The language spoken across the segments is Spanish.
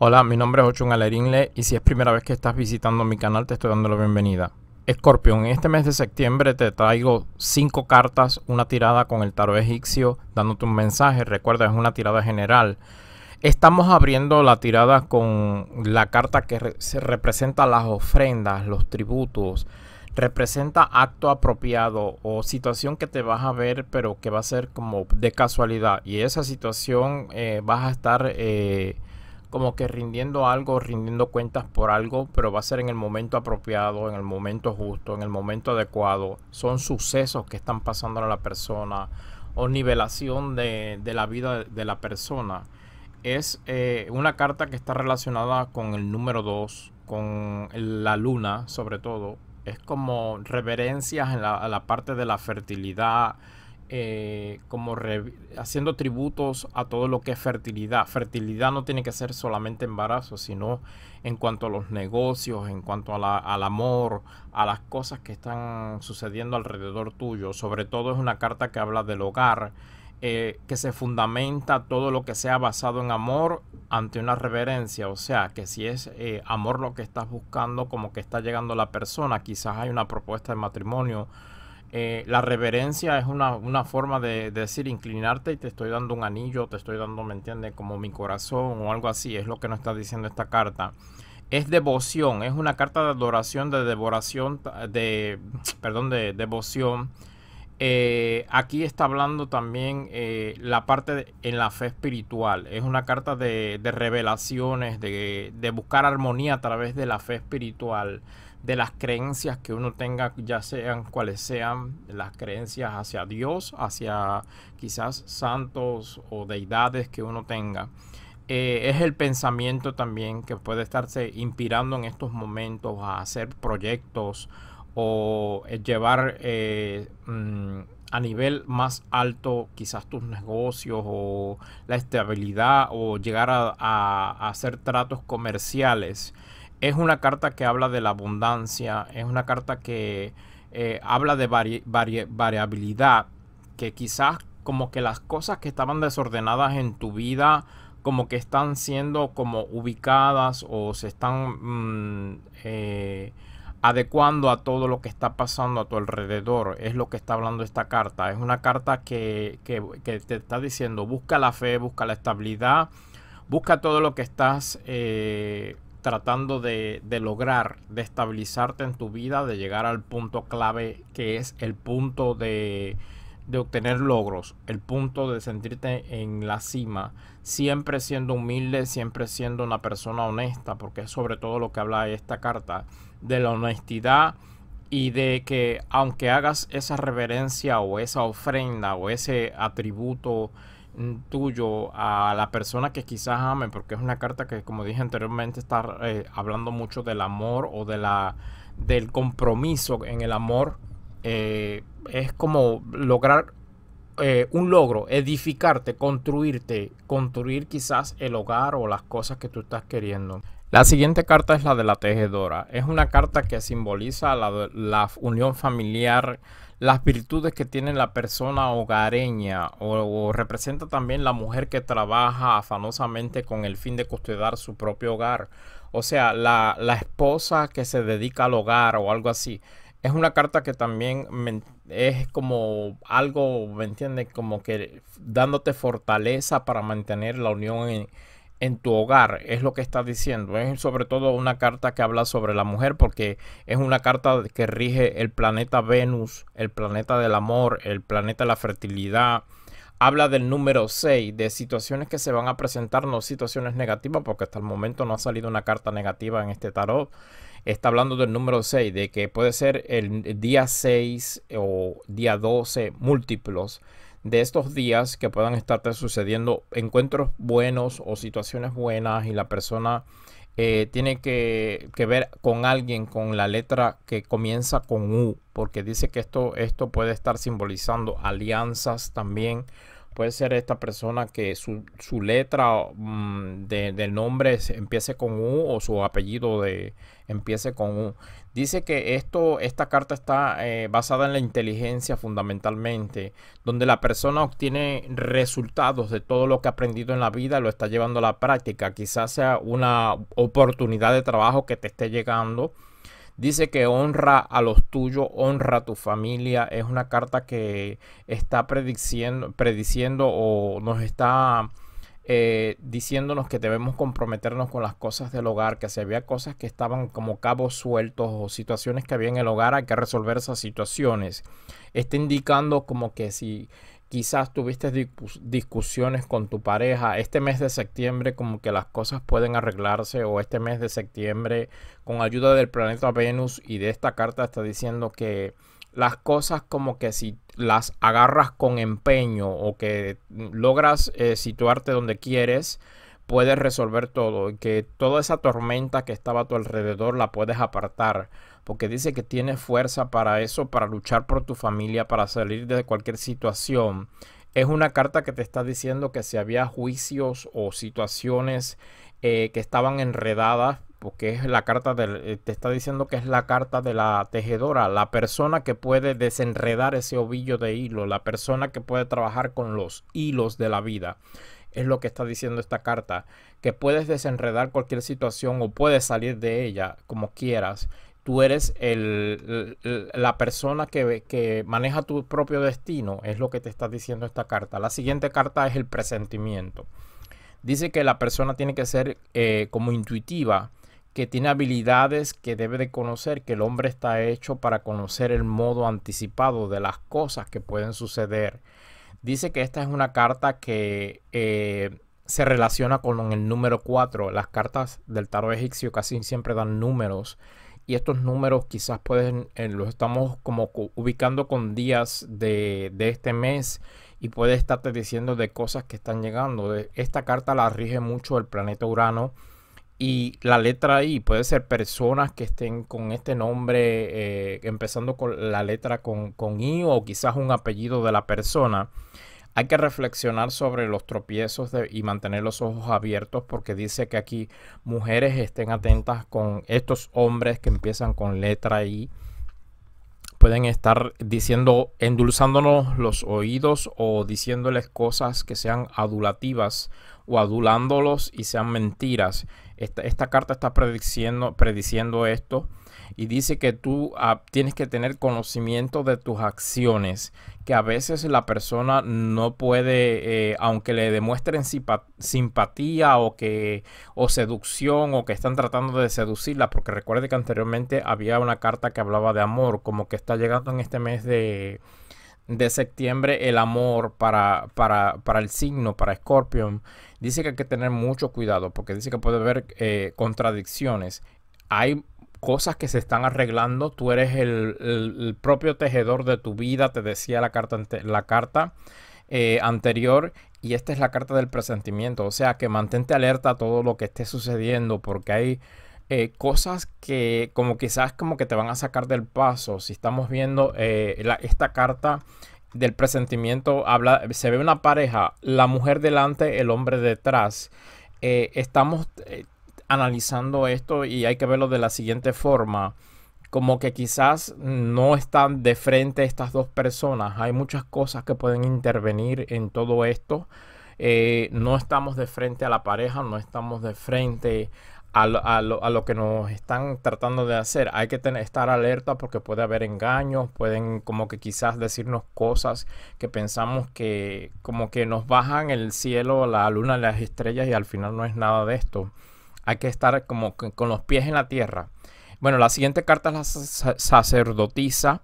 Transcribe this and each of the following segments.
Hola, mi nombre es Ochun Alerinle y si es primera vez que estás visitando mi canal te estoy dando la bienvenida. Escorpión, en este mes de septiembre te traigo cinco cartas, una tirada con el tarot egipcio dándote un mensaje, recuerda es una tirada general. Estamos abriendo la tirada con la carta que representa las ofrendas, los tributos, representa acto apropiado o situación que te vas a ver pero que va a ser como de casualidad y esa situación eh, vas a estar eh, como que rindiendo algo, rindiendo cuentas por algo, pero va a ser en el momento apropiado, en el momento justo, en el momento adecuado. Son sucesos que están pasando a la persona o nivelación de, de la vida de la persona. Es eh, una carta que está relacionada con el número 2, con la luna sobre todo. Es como reverencias en la, a la parte de la fertilidad, eh, como haciendo tributos a todo lo que es fertilidad. Fertilidad no tiene que ser solamente embarazo, sino en cuanto a los negocios, en cuanto al amor, a las cosas que están sucediendo alrededor tuyo. Sobre todo es una carta que habla del hogar, eh, que se fundamenta todo lo que sea basado en amor ante una reverencia. O sea, que si es eh, amor lo que estás buscando, como que está llegando la persona, quizás hay una propuesta de matrimonio eh, la reverencia es una, forma de, decir inclinarte y te estoy dando un anillo, te estoy dando, ¿me entiende Como mi corazón o algo así, es lo que nos está diciendo esta carta. Es devoción, es una carta de adoración, de devoración, de, perdón, de devoción. Eh, aquí está hablando también eh, la parte en la fe espiritual. Es una carta de, revelaciones, de, de buscar armonía a través de la fe espiritual de las creencias que uno tenga, ya sean cuales sean las creencias hacia Dios, hacia quizás santos o deidades que uno tenga. Eh, es el pensamiento también que puede estarse inspirando en estos momentos a hacer proyectos o eh, llevar eh, mm, a nivel más alto quizás tus negocios o la estabilidad o llegar a hacer tratos comerciales. Es una carta que habla de la abundancia, es una carta que eh, habla de variabilidad, que quizás como que las cosas que estaban desordenadas en tu vida, como que están siendo como ubicadas o se están mm, eh, adecuando a todo lo que está pasando a tu alrededor. Es lo que está hablando esta carta. Es una carta que, te está diciendo, busca la fe, busca la estabilidad, busca todo lo que estás... Eh, tratando de, lograr, de estabilizarte en tu vida, de llegar al punto clave que es el punto de, de obtener logros, el punto de sentirte en la cima, siempre siendo humilde, siempre siendo una persona honesta, porque es sobre todo lo que habla esta carta, de la honestidad y de que aunque hagas esa reverencia o esa ofrenda o ese atributo, tuyo a la persona que quizás ame, porque es una carta que, como dije anteriormente, está eh, hablando mucho del amor o de la, del compromiso en el amor, eh, es como lograr eh, un logro, edificarte, construirte, construir quizás el hogar o las cosas que tú estás queriendo. La siguiente carta es la de la tejedora. Es una carta que simboliza la, unión familiar, las virtudes que tiene la persona hogareña o, representa también la mujer que trabaja afanosamente con el fin de custodiar su propio hogar. O sea, la, esposa que se dedica al hogar o algo así. Es una carta que también es como algo, ¿me entiendes? Como que dándote fortaleza para mantener la unión en en tu hogar, es lo que está diciendo. Es sobre todo una carta que habla sobre la mujer porque es una carta que rige el planeta Venus, el planeta del amor, el planeta de la fertilidad. Habla del número 6, de situaciones que se van a presentar, no situaciones negativas, porque hasta el momento no ha salido una carta negativa en este tarot. Está hablando del número 6, de que puede ser el día 6 o día 12, múltiplos de estos días que puedan estar sucediendo encuentros buenos o situaciones buenas y la persona eh, tiene que, que, ver con alguien con la letra que comienza con U, porque dice que esto, esto puede estar simbolizando alianzas también puede ser esta persona que su, letra mm, de, del nombre empiece con U o su apellido de, empiece con U. Dice que esto, esta carta está eh, basada en la inteligencia fundamentalmente, donde la persona obtiene resultados de todo lo que ha aprendido en la vida, lo está llevando a la práctica. Quizás sea una oportunidad de trabajo que te esté llegando Dice que honra a los tuyos, honra a tu familia. Es una carta que está prediciendo, prediciendo o nos está eh, diciéndonos que debemos comprometernos con las cosas del hogar, que si había cosas que estaban como cabos sueltos o situaciones que había en el hogar, hay que resolver esas situaciones. Está indicando como que si quizás tuviste discusiones con tu pareja, este mes de septiembre como que las cosas pueden arreglarse o este mes de septiembre con ayuda del planeta Venus y de esta carta está diciendo que las cosas como que si las agarras con empeño o que logras eh, situarte donde quieres, puedes resolver todo que toda esa tormenta que estaba a tu alrededor la puedes apartar porque dice que tienes fuerza para eso, para luchar por tu familia, para salir de cualquier situación. Es una carta que te está diciendo que si había juicios o situaciones eh, que estaban enredadas, porque es la carta del, eh, te está diciendo que es la carta de la tejedora, la persona que puede desenredar ese ovillo de hilo, la persona que puede trabajar con los hilos de la vida. Es lo que está diciendo esta carta, que puedes desenredar cualquier situación o puedes salir de ella como quieras tú eres la persona que, que, maneja tu propio destino, es lo que te está diciendo esta carta. La siguiente carta es el presentimiento. Dice que la persona tiene que ser eh, como intuitiva, que tiene habilidades que debe de conocer, que el hombre está hecho para conocer el modo anticipado de las cosas que pueden suceder. Dice que esta es una carta que eh, se relaciona con el número 4. Las cartas del tarot egipcio casi siempre dan números y estos números quizás pueden, eh, los estamos como ubicando con días de, este mes y puede estarte diciendo de cosas que están llegando. Esta carta la rige mucho el planeta Urano y la letra I puede ser personas que estén con este nombre, eh, empezando con la letra con, con I o quizás un apellido de la persona. Hay que reflexionar sobre los tropiezos y mantener los ojos abiertos porque dice que aquí mujeres estén atentas con estos hombres que empiezan con letra y Pueden estar diciendo, endulzándonos los oídos o diciéndoles cosas que sean adulativas o adulándolos y sean mentiras. Esta, carta está prediciendo, prediciendo esto y dice que tú ah, tienes que tener conocimiento de tus acciones, que a veces la persona no puede, eh, aunque le demuestren simpatía o que o seducción o que están tratando de seducirla, porque recuerde que anteriormente había una carta que hablaba de amor, como que está llegando en este mes de, de septiembre el amor para, para, para el signo, para Scorpion, dice que hay que tener mucho cuidado porque dice que puede haber eh, contradicciones. Hay cosas que se están arreglando. Tú eres el, propio tejedor de tu vida, te decía la carta, la carta eh, anterior. Y esta es la carta del presentimiento. O sea que mantente alerta a todo lo que esté sucediendo porque hay eh, cosas que como quizás como que te van a sacar del paso. Si estamos viendo eh, esta carta del presentimiento, habla, se ve una pareja, la mujer delante, el hombre detrás. estamos, analizando esto y hay que verlo de la siguiente forma. Como que quizás no están de frente estas dos personas. Hay muchas cosas que pueden intervenir en todo esto. Eh, no estamos de frente a la pareja, no estamos de frente a lo, a, que nos están tratando de hacer. Hay que estar alerta porque puede haber engaños, pueden como que quizás decirnos cosas que pensamos que como que nos bajan el cielo, la luna, las estrellas y al final no es nada de esto. Hay que estar como con los pies en la tierra. Bueno, la siguiente carta es la sacerdotisa.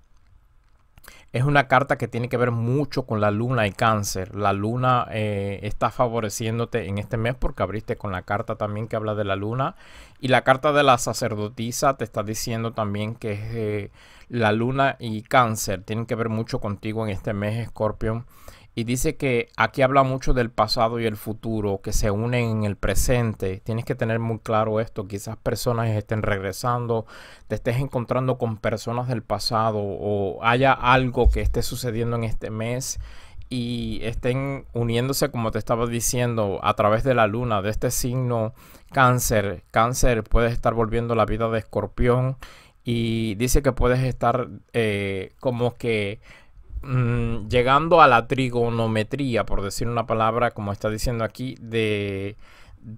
Es una carta que tiene que ver mucho con la luna y cáncer. La luna eh, está favoreciéndote en este mes porque abriste con la carta también que habla de la luna. Y la carta de la sacerdotisa te está diciendo también que es eh, la luna y cáncer tienen que ver mucho contigo en este mes, Scorpio y dice que aquí habla mucho del pasado y el futuro, que se unen en el presente. Tienes que tener muy claro esto. Quizás personas estén regresando, te estés encontrando con personas del pasado o haya algo que esté sucediendo en este mes y estén uniéndose, como te estaba diciendo, a través de la luna, de este signo cáncer. Cáncer puede estar volviendo la vida de escorpión y dice que puedes estar eh, como que Mm, llegando a la trigonometría, por decir una palabra, como está diciendo aquí, de,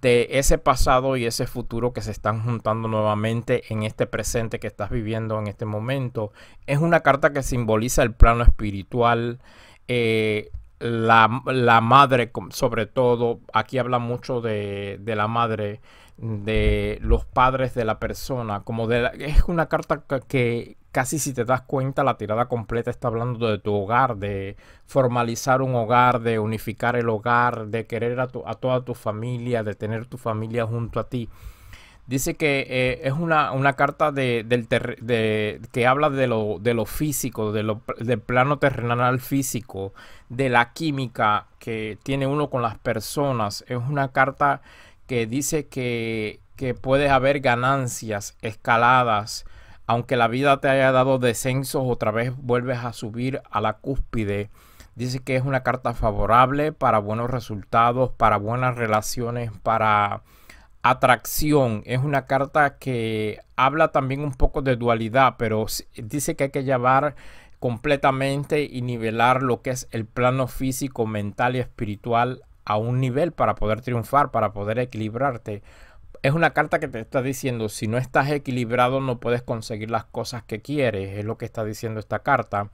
ese pasado y ese futuro que se están juntando nuevamente en este presente que estás viviendo en este momento. Es una carta que simboliza el plano espiritual, eh, la, madre sobre todo, aquí habla mucho de, la madre, de los padres de la persona, como de es una carta que, casi si te das cuenta, la tirada completa está hablando de tu hogar, de formalizar un hogar, de unificar el hogar, de querer a, toda tu familia, de tener tu familia junto a ti. Dice que eh, es una, carta de, del que habla de lo, físico, de lo, del plano terrenal físico, de la química que tiene uno con las personas. Es una carta que dice que, que puede haber ganancias escaladas, aunque la vida te haya dado descensos, otra vez vuelves a subir a la cúspide. Dice que es una carta favorable para buenos resultados, para buenas relaciones, para atracción. Es una carta que habla también un poco de dualidad, pero dice que hay que llevar completamente y nivelar lo que es el plano físico, mental y espiritual a un nivel para poder triunfar, para poder equilibrarte es una carta que te está diciendo, si no estás equilibrado no puedes conseguir las cosas que quieres, es lo que está diciendo esta carta.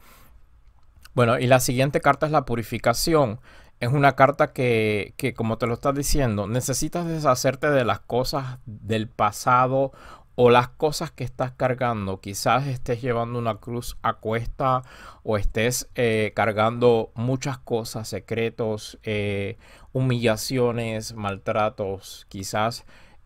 Bueno, y la siguiente carta es la purificación. Es una carta que, como te lo está diciendo, necesitas deshacerte de las cosas del pasado o las cosas que estás cargando. Quizás estés llevando una cruz a cuesta o estés eh, cargando muchas cosas, secretos, eh, humillaciones, maltratos. Quizás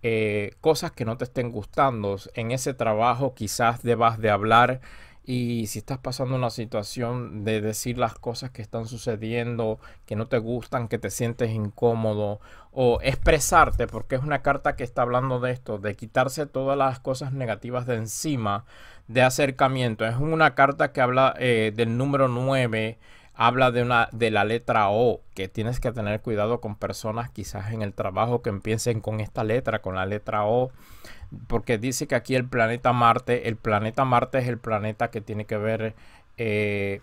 eh, cosas que no te estén gustando. En ese trabajo quizás debas de hablar y si estás pasando una situación de decir las cosas que están sucediendo, que no te gustan, que te sientes incómodo, o expresarte, porque es una carta que está hablando de esto, de quitarse todas las cosas negativas de encima, de acercamiento. Es una carta que habla eh, del número 9 habla de, una, de la letra O, que tienes que tener cuidado con personas quizás en el trabajo que empiecen con esta letra, con la letra O, porque dice que aquí el planeta Marte, el planeta Marte es el planeta que tiene que ver eh,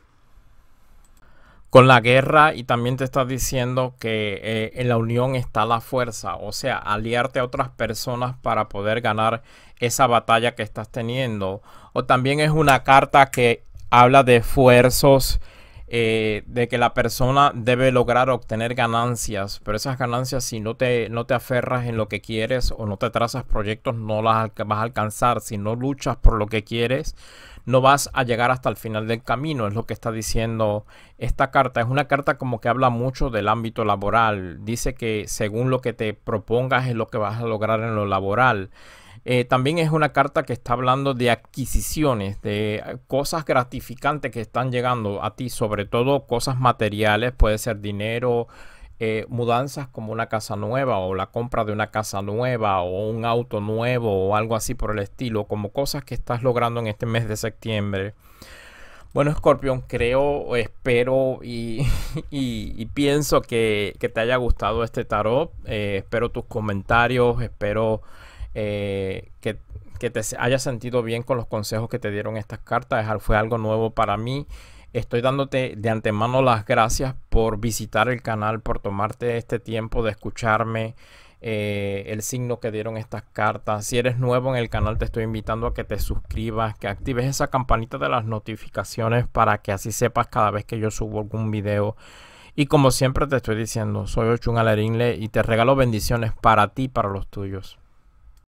con la guerra y también te está diciendo que eh, en la unión está la fuerza, o sea, aliarte a otras personas para poder ganar esa batalla que estás teniendo. O también es una carta que habla de esfuerzos eh, de que la persona debe lograr obtener ganancias, pero esas ganancias si no te, no te aferras en lo que quieres o no te trazas proyectos, no las vas a alcanzar. Si no luchas por lo que quieres, no vas a llegar hasta el final del camino, es lo que está diciendo esta carta. Es una carta como que habla mucho del ámbito laboral, dice que según lo que te propongas es lo que vas a lograr en lo laboral. Eh, también es una carta que está hablando de adquisiciones, de eh, cosas gratificantes que están llegando a ti, sobre todo cosas materiales, puede ser dinero, eh, mudanzas como una casa nueva o la compra de una casa nueva o un auto nuevo o algo así por el estilo, como cosas que estás logrando en este mes de septiembre. Bueno, Scorpion, creo, espero y, pienso que, te haya gustado este tarot. espero tus comentarios, espero eh, que, te hayas sentido bien con los consejos que te dieron estas cartas. Fue algo nuevo para mí. Estoy dándote de antemano las gracias por visitar el canal, por tomarte este tiempo de escucharme. Eh, el signo que dieron estas cartas. Si eres nuevo en el canal, te estoy invitando a que te suscribas, que actives esa campanita de las notificaciones para que así sepas cada vez que yo subo algún video. Y como siempre te estoy diciendo, soy Ochun Alerinle y te regalo bendiciones para ti y para los tuyos.